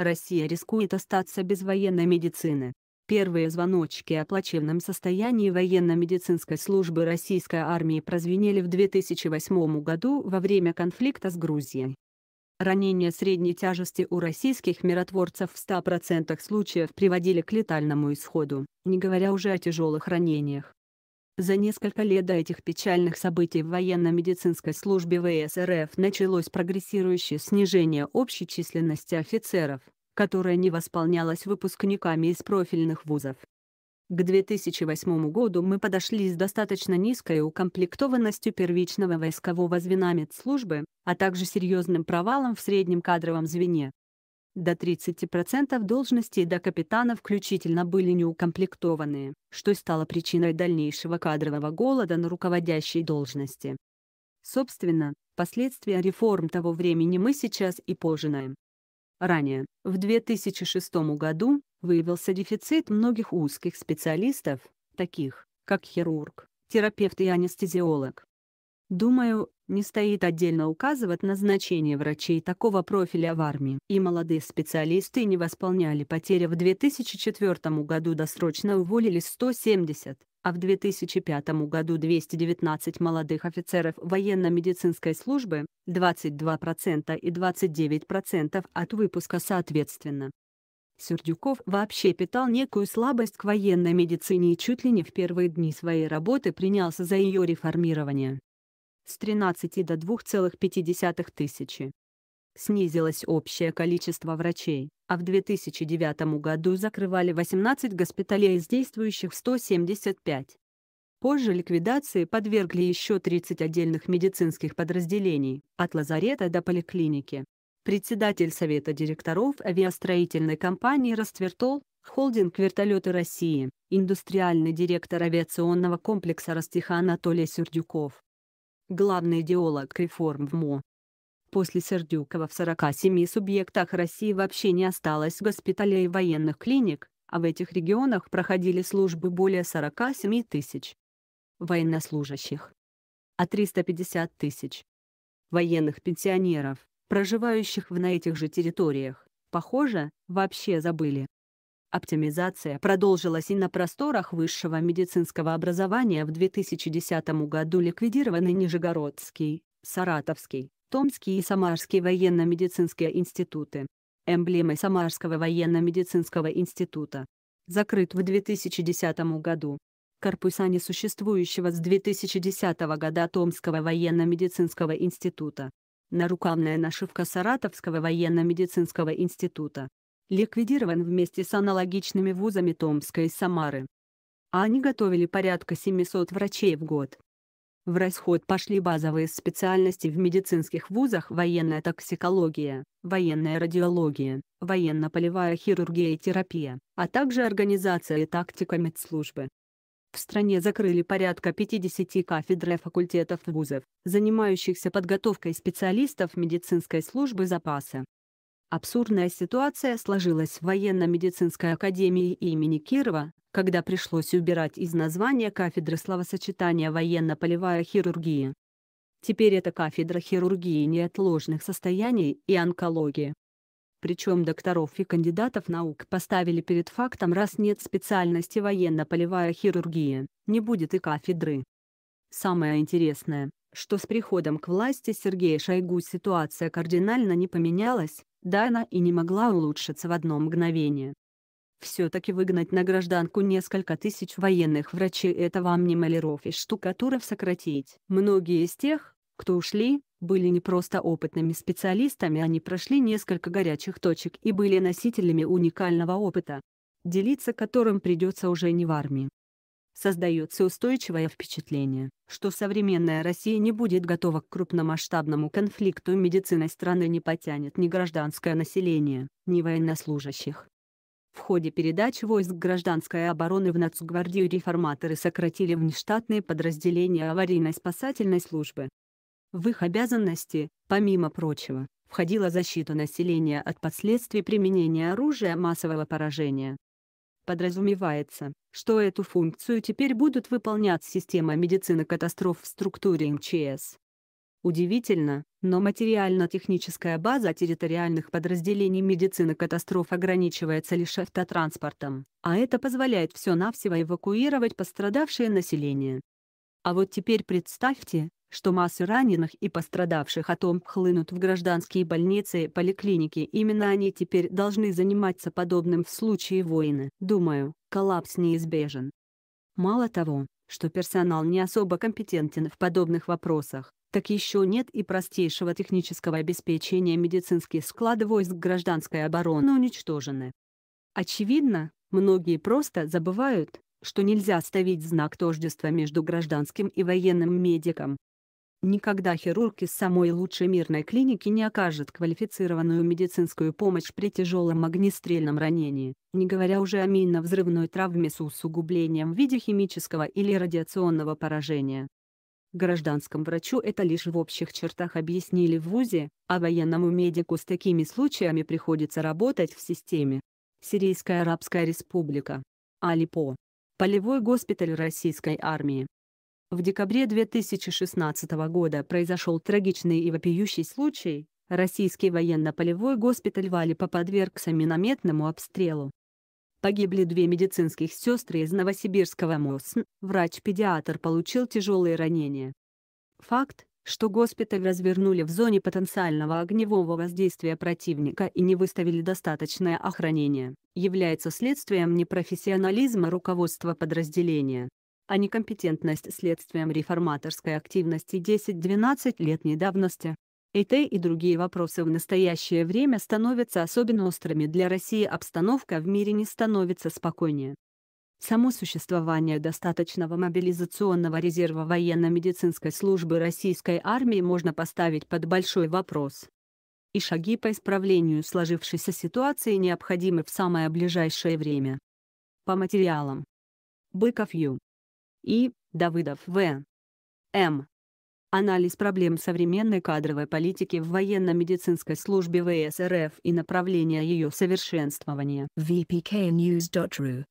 Россия рискует остаться без военной медицины. Первые звоночки о плачевном состоянии военно-медицинской службы российской армии прозвенели в 2008 году во время конфликта с Грузией. Ранения средней тяжести у российских миротворцев в 100% случаев приводили к летальному исходу, не говоря уже о тяжелых ранениях. За несколько лет до этих печальных событий в военно-медицинской службе ВСРФ началось прогрессирующее снижение общей численности офицеров, которое не восполнялось выпускниками из профильных вузов. К 2008 году мы подошли с достаточно низкой укомплектованностью первичного войскового звена медслужбы, а также серьезным провалом в среднем кадровом звене. До 30% должностей до капитана включительно были неукомплектованные, что стало причиной дальнейшего кадрового голода на руководящей должности. Собственно, последствия реформ того времени мы сейчас и пожинаем. Ранее, в 2006 году, выявился дефицит многих узких специалистов, таких как хирург, терапевт и анестезиолог. Думаю, не стоит отдельно указывать назначение врачей такого профиля в армии, и молодые специалисты не восполняли потери. В 2004 году досрочно уволили 170 а в 2005 году 219 молодых офицеров военно-медицинской службы, 22% и 29% от выпуска соответственно. Сердюков вообще питал некую слабость к военной медицине и чуть ли не в первые дни своей работы принялся за ее реформирование с 13 до 2,5 тысячи. Снизилось общее количество врачей, а в 2009 году закрывали 18 госпиталей из действующих 175. Позже ликвидации подвергли еще 30 отдельных медицинских подразделений, от лазарета до поликлиники. Председатель Совета директоров авиастроительной компании «Роствертол», холдинг «Вертолеты России», индустриальный директор авиационного комплекса «Ростиха» Анатолий Сердюков, главный идеолог реформ в МО. После Сердюкова в 47 субъектах России вообще не осталось госпиталей и военных клиник, а в этих регионах проходили службы более 47 тысяч военнослужащих, а 350 тысяч военных пенсионеров, проживающих на этих же территориях, похоже, вообще забыли Оптимизация продолжилась и на просторах высшего медицинского образования в 2010 году ликвидированы Нижегородский, Саратовский, Томский и Самарский военно-медицинские институты. Эмблемой Самарского военно-медицинского института. Закрыт в 2010 году. Корпуса несуществующего с 2010 года Томского военно-медицинского института. Нарукавная нашивка Саратовского военно-медицинского института ликвидирован вместе с аналогичными вузами Томска и Самары. А они готовили порядка 700 врачей в год. В расход пошли базовые специальности в медицинских вузах военная токсикология, военная радиология, военно-полевая хирургия и терапия, а также организация и тактика медслужбы. В стране закрыли порядка 50 кафедр и факультетов вузов, занимающихся подготовкой специалистов медицинской службы запаса, Абсурдная ситуация сложилась в военно-медицинской академии имени Кирова, когда пришлось убирать из названия кафедры словосочетания «военно-полевая хирургия». Теперь это кафедра хирургии неотложных состояний и онкологии. Причем докторов и кандидатов наук поставили перед фактом раз нет специальности военно-полевая хирургия, не будет и кафедры. Самое интересное, что с приходом к власти Сергея Шойгу ситуация кардинально не поменялась, да она и не могла улучшиться в одно мгновение. Все-таки выгнать на гражданку несколько тысяч военных врачей – это вам не маляров и штукатуров сократить. Многие из тех, кто ушли, были не просто опытными специалистами, они прошли несколько горячих точек и были носителями уникального опыта, делиться которым придется уже не в армии, создается устойчивое впечатление, что современная Россия не будет готова к крупномасштабному конфликту медицина страны не потянет ни гражданское население, ни военнослужащих. В ходе передачи войск гражданской обороны в Нацгвардию реформаторы сократили внештатные подразделения аварийно-спасательной службы. В их обязанности, помимо прочего, входила защита населения от последствий применения оружия массового поражения, подразумевается, что эту функцию теперь будут выполнять система медицины катастроф в структуре МЧС. Удивительно, но материально-техническая база территориальных подразделений медицины катастроф ограничивается лишь автотранспортом, а это позволяет все-навсего эвакуировать пострадавшее население. А вот теперь представьте, что массы раненых и пострадавших от ОМБ хлынут в гражданские больницы и поликлиники. Именно они теперь должны заниматься подобным в случае войны. Думаю, коллапс неизбежен. Мало того, что персонал не особо компетентен в подобных вопросах, так еще нет и простейшего технического обеспечения медицинские склады войск гражданской обороны уничтожены. Очевидно, многие просто забывают, что нельзя ставить знак тождества между гражданским и военным медиком, Никогда хирург из самой лучшей мирной клиники не окажет квалифицированную медицинскую помощь при тяжелом огнестрельном ранении, не говоря уже о минно-взрывной травме с усугублением в виде химического или радиационного поражения. Гражданскому врачу это лишь в общих чертах объяснили в ВУЗе, а военному медику с такими случаями приходится работать в системе. Сирийская Арабская Республика. Алипо. Полевой госпиталь российской армии. В декабре 2016 года произошел трагичный и вопиющий случай. Российский военно-полевой госпиталь Валипа подвергся минометному обстрелу. Погибли две медицинских сестры из Новосибирского МОСН, врач-педиатр получил тяжелые ранения. Факт, что госпиталь развернули в зоне потенциального огневого воздействия противника и не выставили достаточное охранение, является следствием непрофессионализма руководства подразделения а некомпетентность следствием реформаторской активности 10-12 летней давности. ЭТ и другие вопросы в настоящее время становятся особенно острыми для России обстановка в мире не становится спокойнее. Само существование достаточного мобилизационного резерва военно-медицинской службы российской армии можно поставить под большой вопрос. И шаги по исправлению сложившейся ситуации необходимы в самое ближайшее время. По материалам. Быков Ю и Давыдов В. М. Анализ проблем современной кадровой политики в военно-медицинской службе ВСРФ и направления ее совершенствования. vpknews.ru